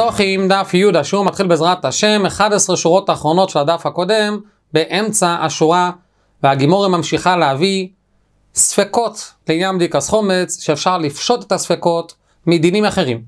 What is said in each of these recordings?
פסוחים, דף י', השיעור מתחיל בעזרת השם, 11 שורות אחרונות של הדף הקודם, באמצע השורה, והגימורה ממשיכה להביא ספקות לעניין בדיקס חומץ, שאפשר לפשוט את הספקות מדינים אחרים.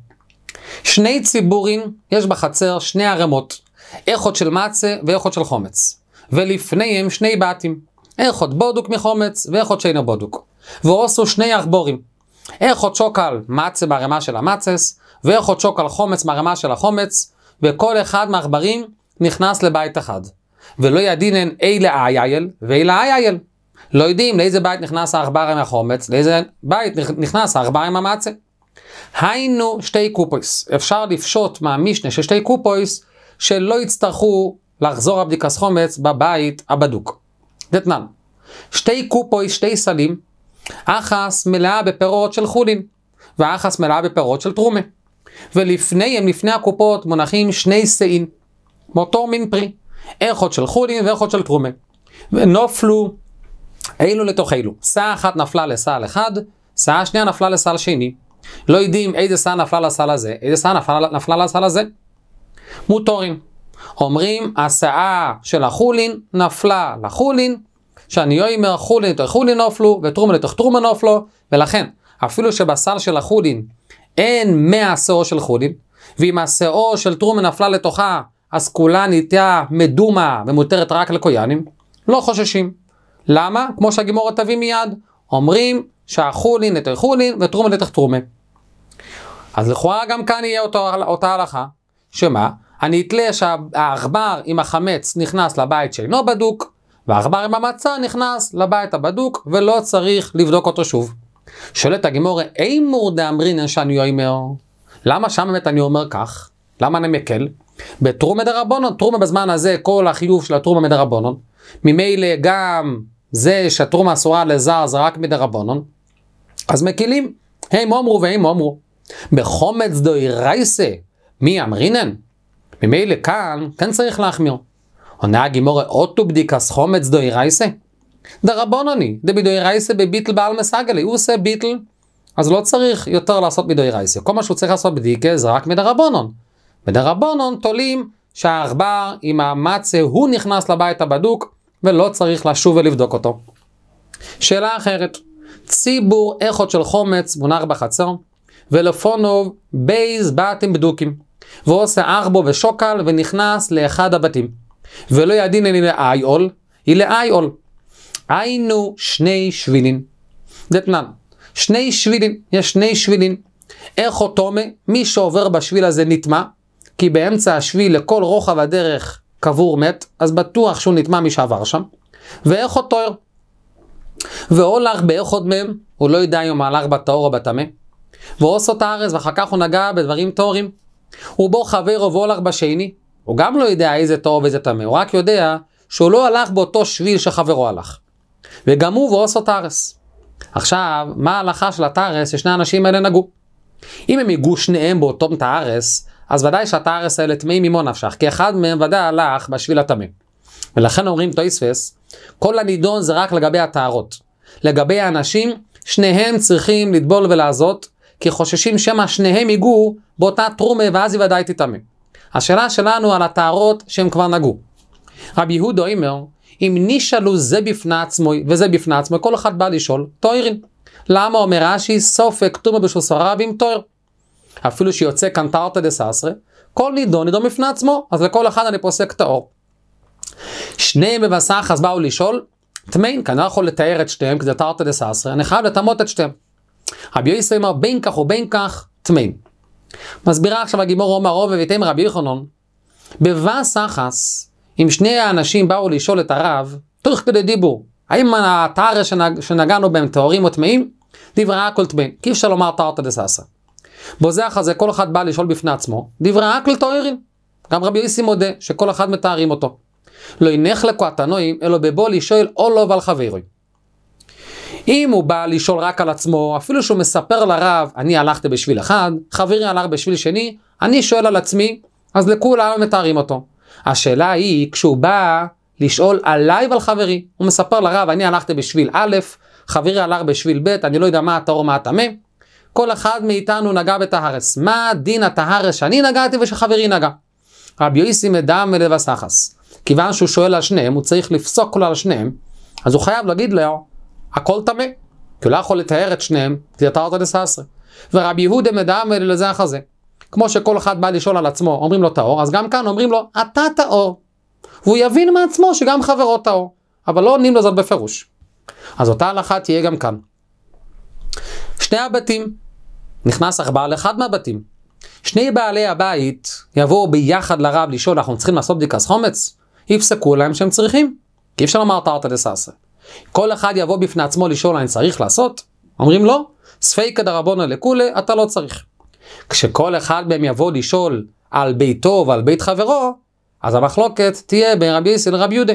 שני ציבורים יש בחצר שני ערמות, איכות של מצה ואיכות של חומץ, ולפניהם שני בתים, איכות בודוק מחומץ ואיכות שאינו בודוק, ועושו שני עכבורים. איכות שוקל מצה בערימה של המצס, ואיכות שוקל חומץ בערימה של החומץ, וכל אחד מהעכברים נכנס לבית אחד. ולא ידינן אלה אייל ואלה אייל. לא יודעים לאיזה בית נכנס העכבר עם החומץ, לאיזה בית נכנס העכבר עם המצה. היינו שתי קופויס, אפשר לפשוט מהמשנה של שתי קופויס, שלא יצטרכו לחזור הבדיקס חומץ בבית הבדוק. דתנן, שתי קופויס, שתי סלים, אחס מלאה בפירות של חולין, ואחס מלאה בפירות של תרומה. ולפניהם, לפני הקופות, מונחים שני שאין, מאותו מין פרי, איכות של חולין ואיכות של טרומה. ונופלו אלו לתוך אלו. שאה אחת נפלה לסל אחד, שאה שנייה נפלה לסל שני. לא יודעים איזה שאה נפלה לסל הזה, איזה שאה נפלה, נפלה לסל הזה. מוטורים. אומרים, השאה של החולין נפלה לחולין, שאני שהניועים מהחולין תחולין נופלו, ותרומן לתחתרומן נופלו, ולכן, אפילו שבסל של החולין אין מהשאור של חולין, ואם השאור של תרומן נפלה לתוכה, אז כולה נהייתה מדומה ומותרת רק לקויאנים לא חוששים. למה? כמו שהגימורת תביא מיד, אומרים שהחולין את החולין ותרומן לתר תרומה. אז לכאורה גם כאן יהיה אותו, אותה הלכה, שמה? אני אתלה שהעכבר עם החמץ נכנס לבית שאינו בדוק, והעכבר עם המצה נכנס לבית הבדוק ולא צריך לבדוק אותו שוב. שואלת הגמורה, אימור דאמרינן שאני אימר, למה שם באמת אני אומר כך? למה אני מקל? בתרומה דרבנון, תרומה בזמן הזה, כל החיוב של התרומה מדרבנון. ממילא גם זה שהתרומה אסורה לזר זה רק מדרבנון. אז מקילים, הם אמרו והם אמרו. בחומץ דוי רייסה, מי אמרינן? ממילא כאן, כן צריך להחמיר. עונה הגימורה, אוטו בדיקס חומץ דוי רייסה? דרבונוני, דבידוי רייסה בביטל בעל מסגלי, הוא עושה ביטל, אז לא צריך יותר לעשות בידוי רייסה. כל מה שהוא צריך לעשות בדיקה זה רק מדרבונון. בדרבונון תולים שהעכבר עם המצה, הוא נכנס לבית הבדוק, ולא צריך לשוב ולבדוק אותו. שאלה אחרת, ציבור איכות של חומץ מונח בחצר, ולפונוב בייז בתים בדוקים. והוא עושה ארבו ושוקל ונכנס לאחד הבתים. ולא ידין לאי עול, היא לאי עול. היינו שני שבילין. דתנן, שני שבילין, יש שני שבילין. איך אותו מי שעובר בשביל הזה נטמע, כי באמצע השביל לכל רוחב הדרך קבור מת, אז בטוח שהוא נטמע מי שעבר שם. ואיך אותו ער? והולך עוד מהם, הוא לא יודע אם הוא מהלך בטהור או בטמא. ועושה את הארץ, ואחר כך הוא נגע בדברים טהורים. ובו חברו והולך בשני, הוא גם לא יודע איזה טהור ואיזה טמא, הוא רק יודע שהוא לא הלך באותו שביל שחברו הלך. וגם הוא ואוסו תרס. עכשיו, מה ההלכה של התרס ששני האנשים האלה נגעו? אם הם יגעו שניהם באותו תרס, אז ודאי שהתרס האלה טמאים ממו נפשך, כי אחד מהם ודאי הלך בשביל הטמא. ולכן אומרים טויספס, כל הנידון זה רק לגבי הטהרות. לגבי האנשים, שניהם צריכים לטבול ולעזות, כי חוששים שמא שניהם יגעו באותה טרומה ואז היא ודאי תטמא. השאלה שלנו על הטהרות שהם כבר נגעו. רבי יהודה אומר, אם נשאלו זה בפני עצמו וזה בפני עצמו, כל אחד בא לשאול, תוארין. למה אומר רש"י, סופק תומא בשוסרה ועם תואר. אפילו שיוצא כאן דה דססרה, כל נידון נידון בפני עצמו, אז לכל אחד אני פוסק טהור. שניהם בבשח אז באו לשאול, טמאין, כי אני לא יכול לתאר את שתיהם, כי זה דה דססרי, אני חייב לטמות את שתיהם. רבי יוסי אמר, בין כך ובין כך, טמאין. מסבירה עכשיו הגימור עומר רוב וביתם רבי יחנון. בבאס אחס, אם שני האנשים באו לשאול את הרב, תוך כדי דיבור, האם האתר שנג, שנגענו בהם טהורים או טמאים? דברי הכל טמאים, כי אי אפשר לומר תארתא דססא. בוזה אחר זה כל אחד בא לשאול בפני עצמו, דברי הכל טהורים. גם רבי יוסי מודה שכל אחד מתארים אותו. לא ינך התנועים, אלא בבוא לשאול או לא ועל חברוי. אם הוא בא לשאול רק על עצמו, אפילו שהוא מספר לרב, אני הלכתי בשביל אחד, חברי הלך בשביל שני, אני שואל על עצמי, אז לכולם מתארים אותו. השאלה היא, כשהוא בא לשאול עליי ועל חברי, הוא מספר לרב, אני הלכתי בשביל א', חברי הלך בשביל ב', אני לא יודע מה הטהור, מה הטמא. כל אחד מאיתנו נגע בטהרס. מה דין הטהרס שאני נגעתי ושחברי נגע? רבי יוסי מדם מלבס כיוון שהוא שואל על שניהם, הוא צריך לפסוק לו על שניהם, אז הוא חייב להגיד לו, הכל טמא. כי הוא לא יכול לתאר את שניהם, כי אתה אותה דססרי. ורבי יהודה מדאמר לזה אחר זה. כמו שכל אחד בא לשאול על עצמו, אומרים לו טהור, אז גם כאן אומרים לו, אתה טהור. והוא יבין מעצמו שגם חברו טהור. אבל לא עונים לזאת בפירוש. אז אותה הלכה תהיה גם כאן. שני הבתים, נכנס עכבר לאחד מהבתים. שני בעלי הבית יבואו ביחד לרב לשאול, אנחנו צריכים לעשות בדיקת חומץ? יפסקו להם שהם צריכים. כי אי אפשר לומר תרתי דססרי. כל אחד יבוא בפני עצמו לשאול אני צריך לעשות? אומרים לא, ספייקא דרבונא לכולי, אתה לא צריך. כשכל אחד מהם יבוא לשאול על ביתו ועל בית חברו, אז המחלוקת תהיה בין רבי יסי לרבי יהודה.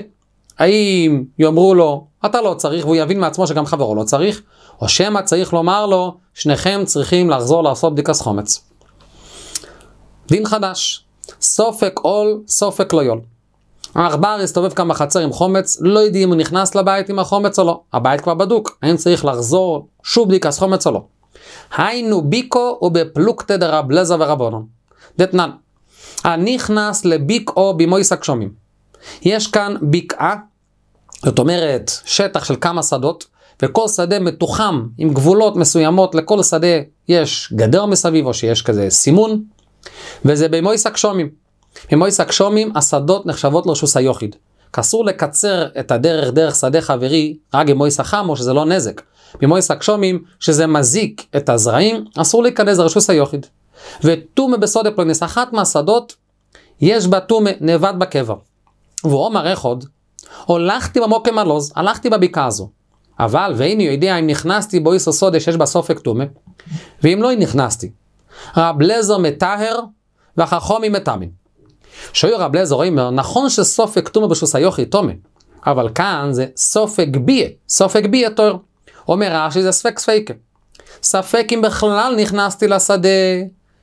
האם יאמרו לו, אתה לא צריך, והוא יבין מעצמו שגם חברו לא צריך, או שמא צריך לומר לו, שניכם צריכים לחזור לעשות בדיקת חומץ. דין חדש, סופק עול, סופק לא יול. העכבר הסתובב כאן בחצר עם חומץ, לא יודעים אם הוא נכנס לבית עם החומץ או לא. הבית כבר בדוק, האם צריך לחזור שוב בדיקת חומץ או לא. היינו ביקו ובפלוגתא דרב לזא ורבונון. דתנן, הנכנס לביק או במויסק שומעים. יש כאן ביקעה, זאת אומרת שטח של כמה שדות, וכל שדה מתוחם עם גבולות מסוימות, לכל שדה יש גדר מסביב או שיש כזה סימון, וזה במויסק שומעים. ממויס הקשומים, השדות נחשבות לרשוס היוחיד. אסור לקצר את הדרך דרך שדה חברי רק עם מויס החם או שזה לא נזק. ממויס הקשומים, שזה מזיק את הזרעים אסור להיכנס לרשוס היוחיד. ותומה בסודה פלוניס אחת מהשדות יש בה תומה נאבד בקבר. ועומר איכוד הולכתי במוקם הלוז הלכתי בבקעה הזו. אבל ואיני יודע אם נכנסתי בויס איסו שיש בה סופק תומה ואם לא אם נכנסתי. רב לזר מטהר והחכומי מטמאים. שואל רב אליעזר אומר, נכון שסופק תומה בשוס היוכי תומה, אבל כאן זה סופק ביה, סופק ביה תואר. אומר רש"י זה ספק ספקה. ספק אם בכלל נכנסתי לשדה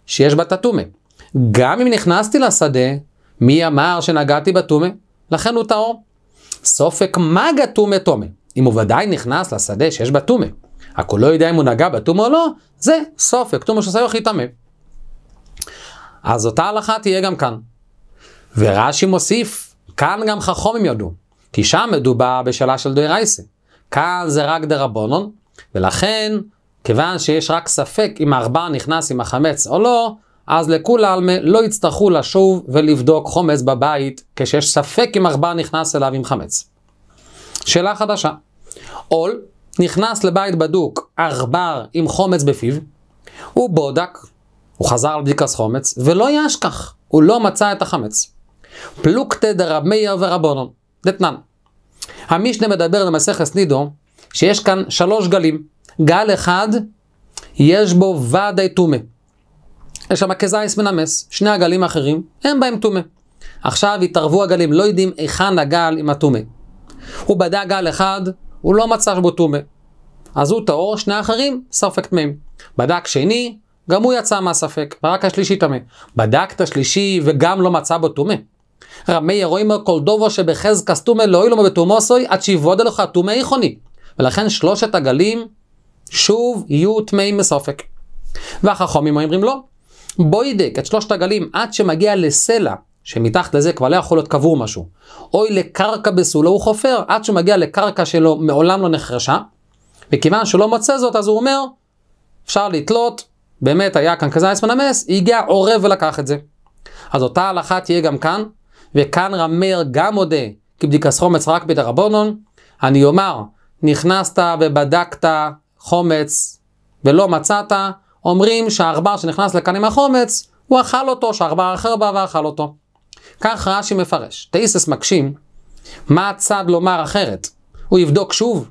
שיש בה תתומה. גם אם נכנסתי לשדה, מי אמר שנגעתי בתומה? לכן הוא טהור. סופק מגה תומה תומה. אם הוא ודאי נכנס לשדה שיש בה תומה, רק הוא לא יודע אם הוא נגע בתומה או לא, זה סופק תומה שוסאיוכי טמא. אז אותה הלכה תהיה גם כאן. ורש"י מוסיף, כאן גם חכומים ידעו, כי שם מדובר בשאלה של רייסה. כאן זה רק דרבונון, ולכן, כיוון שיש רק ספק אם העכבר נכנס עם החמץ או לא, אז לכולי עלמא לא יצטרכו לשוב ולבדוק חומץ בבית, כשיש ספק אם עכבר נכנס אליו עם חמץ. שאלה חדשה, עול נכנס לבית בדוק עכבר עם חומץ בפיו, הוא בודק, הוא חזר על בדיקת חומץ, ולא ישכח, הוא לא מצא את החמץ. פלוגתא מאיר ורבונון. דתנן. המשנה מדבר למסכת נידו, שיש כאן שלוש גלים. גל אחד, יש בו ודאי טומא. יש שם כזייס מנמס, שני הגלים האחרים, אין בהם טומא. עכשיו התערבו הגלים, לא יודעים היכן הגל עם הטומא. הוא בדק גל אחד, הוא לא מצא שבו טומא. אז הוא טהור, שני האחרים, ספק טמאים. בדק שני, גם הוא יצא מהספק, ורק השלישי טמא. בדק את השלישי וגם לא מצא בו טומא. רמי ירואים אומר כל דובו שבחז כסתומה לא אילומה בתומוסוי עד שיבוד אלוך תומי איכוני. ולכן שלושת הגלים שוב יהיו טמאים מסופק. והחכמים אומרים לא. בואי דק את שלושת הגלים עד שמגיע לסלע, שמתחת לזה כבר לא יכול להיות קבור משהו. אוי לקרקע בסולו הוא חופר, עד שהוא מגיע לקרקע שלו מעולם לא נחרשה. וכיוון שהוא לא מוצא זאת, אז הוא אומר, אפשר לתלות, באמת היה כאן כזה אייס מנמס, הגיע עורב ולקח את זה. אז אותה הלכה תהיה גם כאן, וכאן רמר גם מודה כי בדיקס חומץ רק בדרבונון, אני אומר, נכנסת ובדקת חומץ ולא מצאת, אומרים שהעכבר שנכנס לכאן עם החומץ, הוא אכל אותו, שהעכבר אחר בא ואכל אותו. כך רש"י מפרש. תאיסס מקשים, מה הצד לומר אחרת? הוא יבדוק שוב?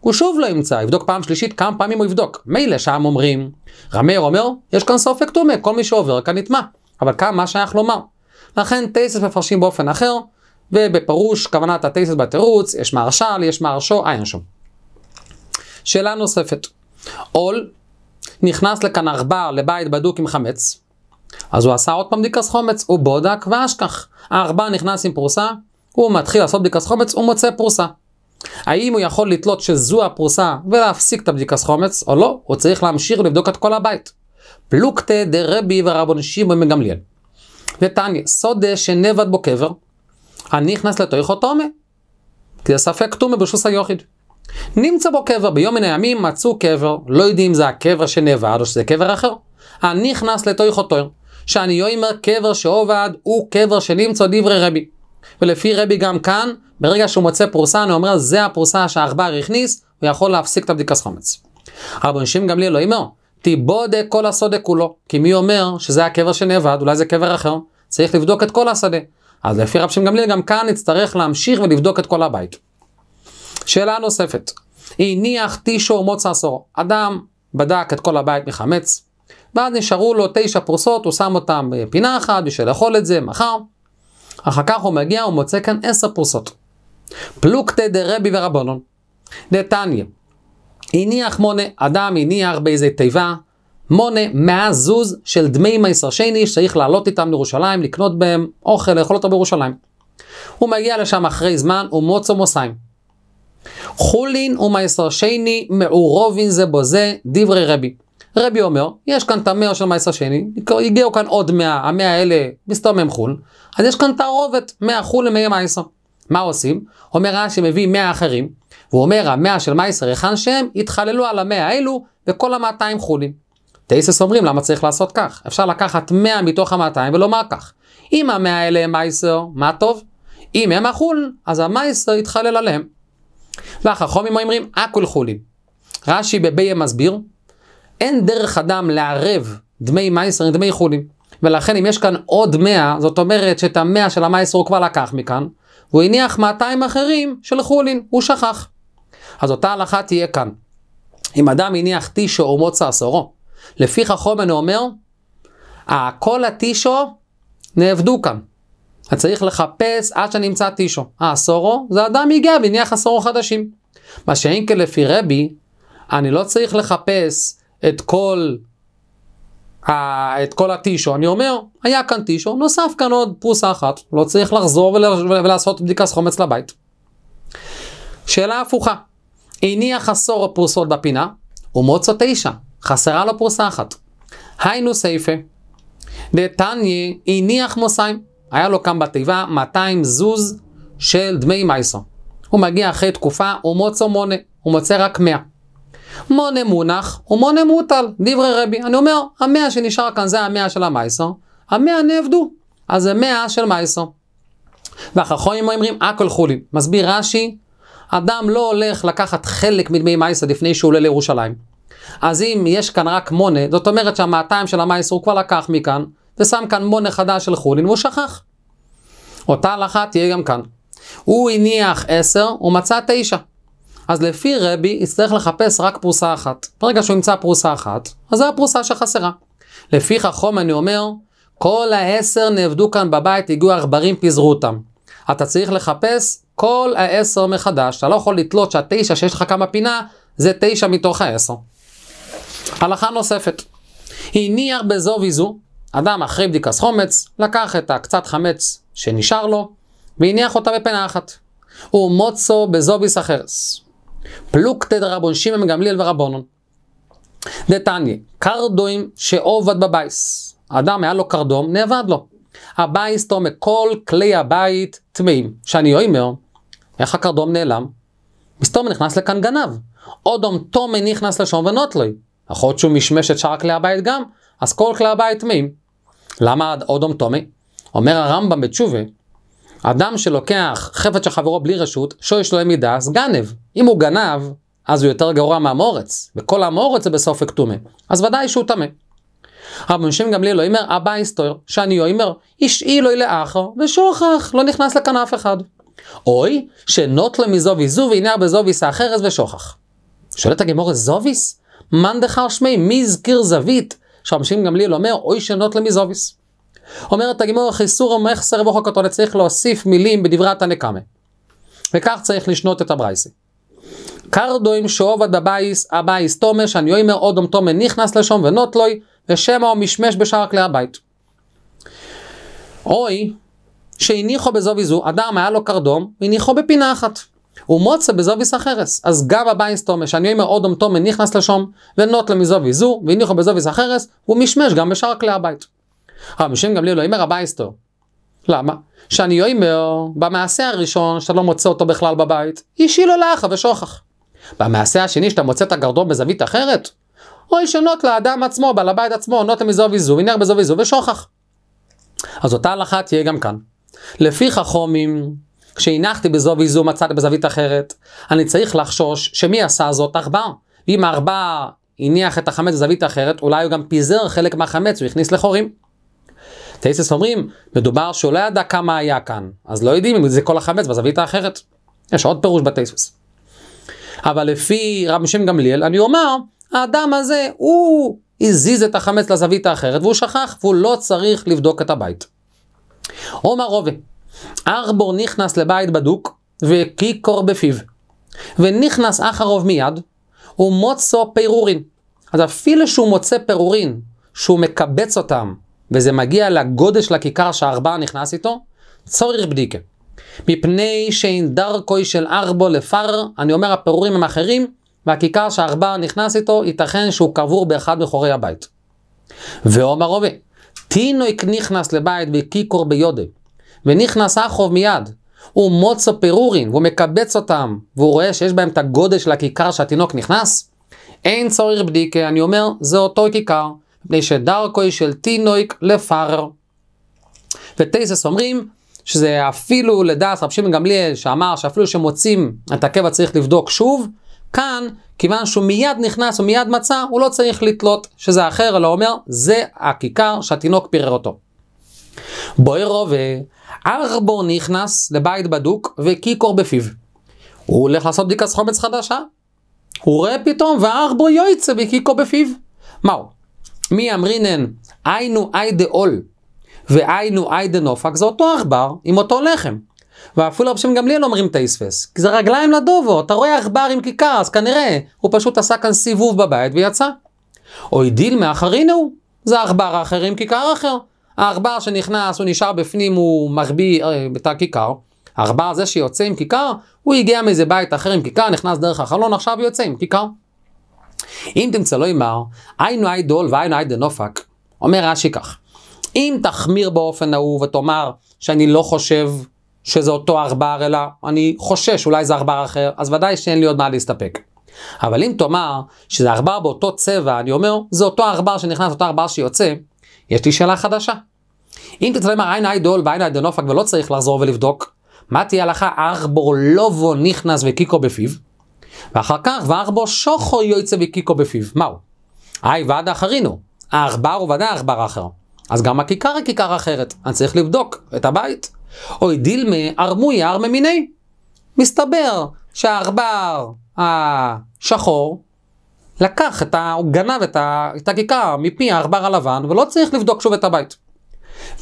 הוא שוב לא ימצא, יבדוק פעם שלישית, כמה פעמים הוא יבדוק. מילא שם אומרים, רמר אומר, יש כאן ספק תומה, כל מי שעובר כאן נטמע. אבל כאן מה שייך לומר? לכן תייסס מפרשים באופן אחר, ובפירוש כוונת התייסס בתירוץ, יש מהרש"ל, יש מהרשו, אין שום. שאלה נוספת, עול נכנס לכאן עכבר לבית בדוק עם חמץ, אז הוא עשה עוד פעם בדיקס חומץ, הוא בודק ואשכח. העכבר נכנס עם פרוסה, הוא מתחיל לעשות בדיקס חומץ, הוא מוצא פרוסה. האם הוא יכול לתלות שזו הפרוסה ולהפסיק את הבדיקס חומץ, או לא? הוא צריך להמשיך לבדוק את כל הבית. פלוגתא דרבי ורבון שמעון מגמליאל. ותניא, סודה שנאבד בו קבר, הנכנס לתוכו תומה, כי ספק תומה בשוס היוחיד. נמצא בו קבר, ביום מן הימים מצאו קבר, לא יודעים אם זה הקבר שנאבד או שזה קבר אחר. הנכנס לתוכו תויר, שאני אומר קבר שעובד הוא קבר שנמצא דברי רבי. ולפי רבי גם כאן, ברגע שהוא מוצא פרוסה, אני אומר, זה הפרוסה שהעכבר הכניס, הוא יכול להפסיק את הבדיקה סחומץ. רבי נשים גמליאל לא אומר, תיבודק כל השדה כולו. כי מי אומר שזה הקבר שנאבד, אולי זה קבר אחר, צריך לבדוק את כל השדה. אז לפי רב שם גמליאל, גם כאן נצטרך להמשיך ולבדוק את כל הבית. שאלה נוספת, הניח תשעו מוצא עשורו. אדם בדק את כל הבית מחמץ, ואז נשארו לו תשע פרוסות, הוא שם אותם בפינה אחת בשביל לאכול את זה מחר. אחר כך הוא מגיע ומוצא כאן עשר פרוסות. פלוקתא דרבי ורבנון. דתניא, הניח מונה, אדם הניח באיזה תיבה, מונה, מהזוז של דמי מייסר שני שצריך לעלות איתם לירושלים, לקנות בהם אוכל, לאכול אותו בירושלים. הוא מגיע לשם אחרי זמן ומוצא מוסיים. חולין ומייסר שני מעורובין זה בו זה, דברי רבי. רבי אומר, יש כאן את המאה של מייסר שני, הגיעו כאן עוד מאה, המאה האלה מסתומם חול, אז יש כאן תערובת, מאה חול למאה מייסר. מה עושים? אומר רש"י מביא מאה אחרים, והוא אומר, המאה של מייסר היכן שהם, יתחללו על המאה האלו וכל המאתיים חולים. תאיסס אומרים, למה צריך לעשות כך? אפשר לקחת מאה מתוך המאתיים ולומר כך. אם המאה האלה הם מייסר, מה טוב? אם הם החול, אז המייסר יתחלל עליהם. והחכומים אומרים, הכול חולים. רש"י בביה מסביר, אין דרך אדם לערב דמי מייסר עם דמי חולים. ולכן אם יש כאן עוד מאה, זאת אומרת שאת המאה של המייסר הוא כבר לקח מכאן, והוא הניח מאתיים אחרים של חולין, הוא שכח. אז אותה הלכה תהיה כאן. אם אדם הניח טישו או מוצא עשורו, לפי חכומן אומר, אה, כל הטישו נעבדו כאן. אז צריך לחפש עד שנמצא טישו. העשורו, אה, זה אדם הגיע והניח עשורו חדשים. מה שאין כלפי כן רבי, אני לא צריך לחפש את כל, ה, את כל הטישו. אני אומר, היה כאן טישו, נוסף כאן עוד פרוסה אחת. לא צריך לחזור ול, ולעשות בדיקה חומץ לבית. שאלה הפוכה. הניח עשור הפרוסות בפינה, ומוצא תשע, חסרה לו פרוסה אחת. היינו סייפה, דתניה הניח מוסיים, היה לו כאן בתיבה 200 זוז של דמי מייסו. הוא מגיע אחרי תקופה, ומוצא מונה, הוא מוצא רק 100. מונה מונח ומונה מוטל, דברי רבי. אני אומר, המאה שנשאר כאן זה המאה של המייסו, המאה נעבדו, אז זה מאה של מייסו. והחכמים אומרים, הכל חולין. מסביר רש"י, אדם לא הולך לקחת חלק מדמי מייסה לפני שהוא עולה לירושלים. אז אם יש כאן רק מונה, זאת אומרת שהמאתיים של המייס הוא כבר לקח מכאן, ושם כאן מונה חדש של חולין והוא שכח. אותה הלכה תהיה גם כאן. הוא הניח עשר, הוא מצא תשע. אז לפי רבי, יצטרך לחפש רק פרוסה אחת. ברגע שהוא ימצא פרוסה אחת, אז זו הפרוסה שחסרה. לפי חכום אני אומר, כל העשר נעבדו כאן בבית, הגיעו העכברים, פיזרו אותם. אתה צריך לחפש כל העשר מחדש, אתה לא יכול לתלות שהתשע שיש לך כמה פינה, זה תשע מתוך העשר. הלכה נוספת, הניח בזו וזו, אדם אחרי בדיקת חומץ, לקח את הקצת חמץ שנשאר לו, והניח אותה בפינה אחת. ומוצו בזוביס אחרס. פלוגתא דרבון שמעם גמליאל ורבונון. דתניה, קרדוים שעובד בבייס. אדם היה לו קרדום, נאבד לו. הבייס תומק כל כלי הבית טמאים. שאני אוהב מאוד, איך הקרדום נעלם? מסתום נכנס לכאן גנב. עוד תומי נכנס לשום ונוטלוי. אחות שהוא משמש את שאר כלי הבית גם, אז כל כלי הבית טמאים. למה עוד תומי? אומר הרמב"ם בתשובה, אדם שלוקח חפץ של חברו בלי רשות, שויש לו מידה, אז גנב. אם הוא גנב, אז הוא יותר גרוע מהמורץ, וכל המורץ זה בסוף טומא. אז ודאי שהוא טמא. רבי משם גמליאל אומר, לא אבא היסטור, שאני אומר, אישי אילוי לאחר, ושוכח, לא נכנס לכאן אף אחד. אוי, שנוטלה מזובי זו והנה הרבה זוביס האחרז ושוכח. שואלת הגמורה זוביס? מאן דחר שמי, מי הזכיר זווית? שהמשלים גמליאל אומר, אוי שנוטלה מזוביס. אומרת הגמורה חיסור המחסר וחוקתו, צריך להוסיף מילים בדברי התנקמה. וכך צריך לשנות את הברייסי. קרדוים שאובד בבייס, הבייס תומש, אני אומר אודום תומן נכנס לשום ונוטלוי, ושמה הוא משמש בשאר כלי הבית. אוי, שהניחו בזובי זו, אדם היה לו קרדום, הניחו בפינה אחת. ומוצא בזוביס החרס. אז גם הבייס תומה, שאני אומר אודום תומה נכנס לשום, ונוטלה מזובי זו, והניחו בזוביס החרס, הוא משמש גם בשאר כלי הבית. רמשים גם לי לא אומר הבייסטו. למה? שאני אומר, במעשה הראשון, שאתה לא מוצא אותו בכלל בבית, אישי לא לך ושוכח. במעשה השני, שאתה מוצא את הגרדום בזווית אחרת, אוי שנות לאדם עצמו, בעל הבית עצמו, נוטלה מזובי זו, הניח בזובי זו ושוכח. אז אותה הלכה תהיה גם כאן. לפי חכומים, כשהנחתי בזו וזו מצאתי בזווית אחרת, אני צריך לחשוש שמי עשה זאת עכבר. ואם העכבר הניח את החמץ בזווית אחרת, אולי הוא גם פיזר חלק מהחמץ, הוא הכניס לחורים. טייסס אומרים, מדובר שהוא לא ידע כמה היה כאן, אז לא יודעים אם זה כל החמץ בזווית האחרת. יש עוד פירוש בטייסס. אבל לפי רבי שם גמליאל, אני אומר, האדם הזה, הוא הזיז את החמץ לזווית האחרת והוא שכח, והוא לא צריך לבדוק את הבית. עומר רובה, ארבור נכנס לבית בדוק וקיקור בפיו, ונכנס אחרוב מיד, ומוצו פירורין. אז אפילו שהוא מוצא פירורין, שהוא מקבץ אותם, וזה מגיע לגודש הכיכר שהארבע נכנס איתו, צורך בדיקה. מפני שאין דרכוי של ארבו לפר, אני אומר הפירורים הם אחרים, והכיכר שהארבע נכנס איתו, ייתכן שהוא קבור באחד מחורי הבית. ועומר רובה, תינוק נכנס לבית וקיקור ביודה, ונכנס אחוב מיד, הוא מוצא פירורין, והוא מקבץ אותם, והוא רואה שיש בהם את הגודל של הכיכר שהתינוק נכנס, אין צורך בדיקה, אני אומר, זה אותו כיכר, מפני שדרכוי של תינוק לפרר. וטייסס אומרים, שזה אפילו לדעת רב שמעון גמליאל שאמר שאפילו שמוצאים את הקבע צריך לבדוק שוב, כאן כיוון שהוא מיד נכנס ומיד מצא, הוא לא צריך לתלות, שזה אחר, אלא אומר, זה הכיכר שהתינוק פירר אותו. בואי רובה, ארבור נכנס לבית בדוק וכיכור בפיו. הוא הולך לעשות בדיקת חומץ חדשה. הוא רואה פתאום, וארבור יויצא וכיכור בפיו. מהו? מי אמרינן, היינו אי דאול, והיינו אי דנופק, זה אותו עכבר עם אותו לחם. ואפילו רבשים גמליאל לא אומרים טייספס, כי זה רגליים לדובו, אתה רואה עכבר עם כיכר, אז כנראה הוא פשוט עשה כאן סיבוב בבית ויצא. או הדיל מאחרינו זה עכבר אחר עם כיכר אחר. העכבר שנכנס, הוא נשאר בפנים, הוא מחביא אה, את הכיכר. העכבר הזה שיוצא עם כיכר, הוא הגיע מאיזה בית אחר עם כיכר, נכנס דרך החלון, עכשיו יוצא עם כיכר. אם תמצא לו אמר, היינו היי דול והיינו היי דנופק, אומר רש"י כך, אם תחמיר באופן ההוא ותאמר שאני לא חושב שזה אותו עכבר, אלא אני חושש, אולי זה עכבר אחר, אז ודאי שאין לי עוד מה להסתפק. אבל אם תאמר שזה עכבר באותו צבע, אני אומר, זה אותו עכבר שנכנס, אותו עכבר שיוצא, יש לי שאלה חדשה. אם תצלם עין האידול ועין האידנופק ולא צריך לחזור ולבדוק, מה תהיה הלכה ארבור לובו נכנס וקיקו בפיו? ואחר כך וארבור שוכו יוצא וקיקו בפיו. מהו? היי ועד אחרינו. העכבר הוא ודאי עכבר אחר. אז גם הכיכר היא כיכר אחרת. אני צריך לבדוק את הבית. אוי דילמה ארמוי ארמה מיני. מסתבר שהעכבר השחור לקח את ה... הוא גנב את, ה... את הכיכר מפי העכבר הלבן ולא צריך לבדוק שוב את הבית.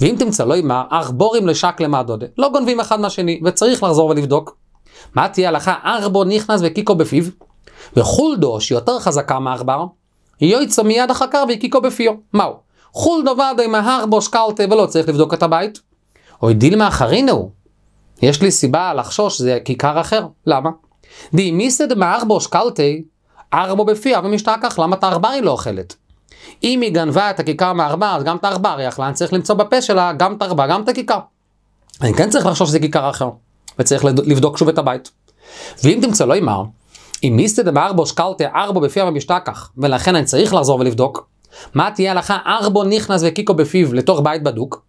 ואם תמצא לא עימה, עכבורים לשק למעדודה. לא גונבים אחד מהשני וצריך לחזור ולבדוק. מה תהיה הלכה ארבו נכנס וקיקו בפיו, וחולדו שיותר חזקה מעכבר, יויצא מיד החקר והקיקו בפיו. מהו? חולדו ועדה עם ההרבו שקלטה ולא צריך לבדוק את הבית. אוי דילמה אחרינו, יש לי סיבה לחשוש, שזה כיכר אחר. למה? די מיסד מארבו שקלתי, ארבו בפיה ומשתכח, למה את היא לא אוכלת? אם היא גנבה את הכיכר מארבע, אז גם את היא אכלה, אני צריך למצוא בפה שלה גם את הארבע, גם את הכיכר. אני כן צריך לחשוב שזה כיכר אחר, וצריך לבדוק שוב את הבית. ואם תמצא לא יימר, אם מיסטד מארבו שקלתי ארבו בפיו ומשתכח, ולכן אני צריך לחזור ולבדוק, מה תהיה הלכה ארבו נכנס וקיקו בפיו לתוך בית בדוק?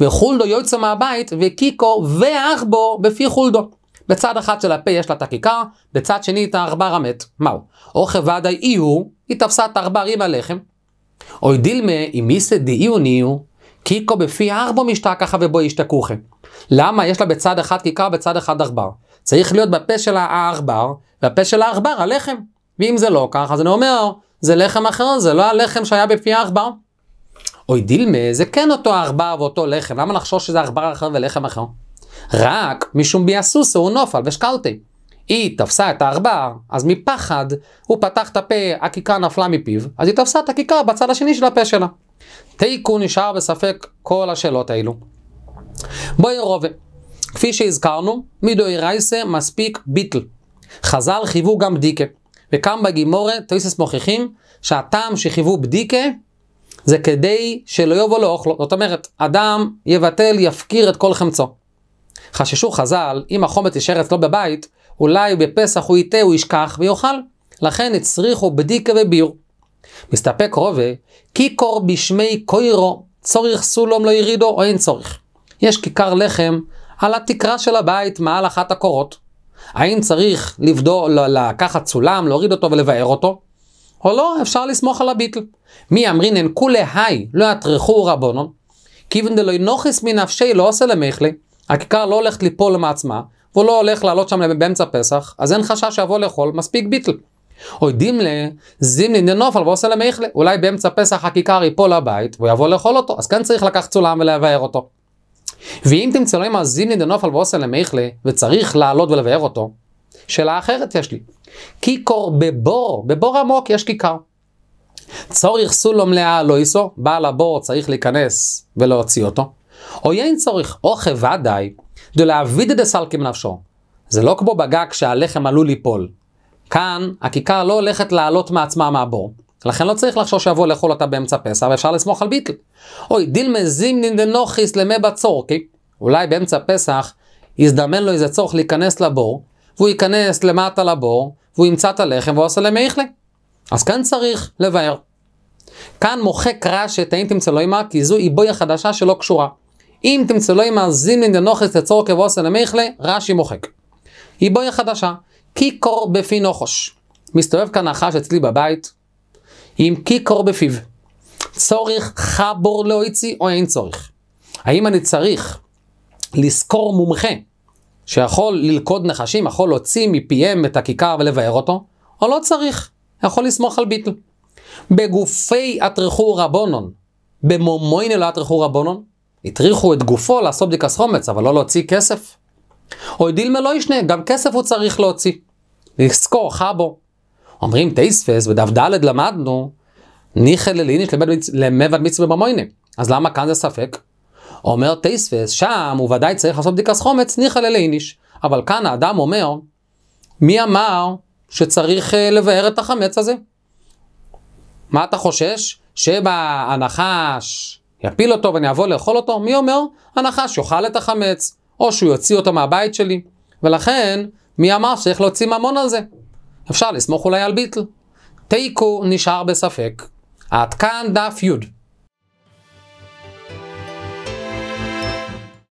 וחולדו יוצא מהבית, וקיקו ואחבו בפי חולדו. בצד אחד של הפה יש לה את הכיכר, בצד שני את העכבר המת. מהו? אוכל ודאי אי היא תפסה את העכבר עם הלחם. אוי דילמה, אם איסא דאיו ניהו, קיקו בפי ארבו משתכחה ובו ישתכוכם. למה יש לה בצד אחד כיכר, בצד אחד עכבר? צריך להיות בפה של העכבר, והפה של העכבר הלחם. ואם זה לא ככה, אז אני אומר, זה לחם אחר, זה לא הלחם שהיה בפי העכבר. אוי דילמה, זה כן אותו העכבר ואותו לחם, למה לחשוש שזה עכבר אחר ולחם אחר? רק משום ביאסוסו הוא נופל ושקלתי. היא תפסה את העכבר, אז מפחד הוא פתח את הפה, הכיכר נפלה מפיו, אז היא תפסה את הכיכר בצד השני של הפה שלה. תיקו נשאר בספק כל השאלות האלו. בואי רובה, כפי שהזכרנו, מידוי רייסה מספיק ביטל. חז"ל חיוו גם בדיקה, וכאן בגימורת תויסס מוכיחים שהטעם שחיוו בדיקה זה כדי שלא יבוא לאוכלו. זאת אומרת, אדם יבטל, יפקיר את כל חמצו. חששו חז"ל, אם החומץ יישאר אצלו בבית, אולי בפסח הוא יטעה, הוא ישכח ויאכל. לכן הצריכו בדיקה וביר. מסתפק רובה, כיכור בשמי קוירו, צורך סולום לא ירידו או אין צורך. יש כיכר לחם על התקרה של הבית מעל אחת הקורות. האם צריך לבדוק, לקחת סולם, להוריד אותו ולבער אותו? או לא, אפשר לסמוך על הביטל. מי אמרינן כולי היי לא יטרחו רבונו, כיוון דלא נוכס מנפשי לא עושה למכלי, הכיכר לא הולכת ליפול מעצמה, והוא לא הולך לעלות שם באמצע פסח, אז אין חשש שיבוא לאכול, מספיק ביטל. אוי דימלה, זימנין דנופל ועושה למכלה. אולי באמצע פסח הכיכר ייפול לבית, והוא יבוא לאכול אותו, אז כן צריך לקחת צולם ולבאר אותו. ואם תמצא לו עם הזימנין דנופל ועושה למכלה, וצריך לעלות ולבאר אותו, שאלה אחרת יש לי. כיכור בבור, בבור עמוק יש כיכר. צורך סולום לא לאה לא איסו, בעל הבור צריך להיכנס ולהוציא אותו. או אין צורך, אוכל ודאי, דלעביד דלאבידא דסלקים נפשו. זה לא כמו בגג שהלחם עלול ליפול. כאן הכיכר לא הולכת לעלות מעצמה מהבור. לכן לא צריך לחשוב שיבוא לאכול אותה באמצע פסח, ואפשר לסמוך על ביטל. אוי, דיל מזים נינדנוכיס למי בצור, כי אולי באמצע פסח יזדמן לו איזה צורך להיכנס לבור, והוא ייכנס למטה לבור, והוא ימצא את הלחם ועושה למי יחלה. אז כאן צריך לבאר. כאן מוחק רש את האם תמצלוימה, כי זו איבוי החדשה שלא קשורה. אם תמצא לו תמצלוימה זימנין דנוכס לצורך כבוסן למיכלה, רש"י מוחק. איבוי החדשה, קיקור בפי נוחוש. מסתובב כאן נחש אצלי בבית, עם קיקור בפיו. צורך חבור לאויצי או אין צורך? האם אני צריך לשכור מומחה שיכול ללכוד נחשים, יכול להוציא מפיהם את הכיכר ולבאר אותו, או לא צריך? יכול לסמוך על ביטל. בגופי אטרחו רבונון, במומוין אלא אטרחו רבונון, הטריחו את גופו לעשות בדיקת חומץ, אבל לא להוציא כסף. או דיל מלוישנה, לא גם כסף הוא צריך להוציא. לזכור, חבו. אומרים תייספס, בדף ד' למדנו, ניחא לליניש למבד מצווה במויני. אז למה כאן זה ספק? אומר תייספס, שם הוא ודאי צריך לעשות בדיקת חומץ, ניחא לליניש. אבל כאן האדם אומר, מי אמר שצריך אה, לבאר את החמץ הזה. מה אתה חושש? שבהנחש יפיל אותו ואני אבוא לאכול אותו? מי אומר? הנחש יאכל את החמץ, או שהוא יוציא אותו מהבית שלי. ולכן, מי אמר שצריך להוציא ממון על זה? אפשר לסמוך אולי על ביטל. תיקו נשאר בספק. עד כאן דף י'.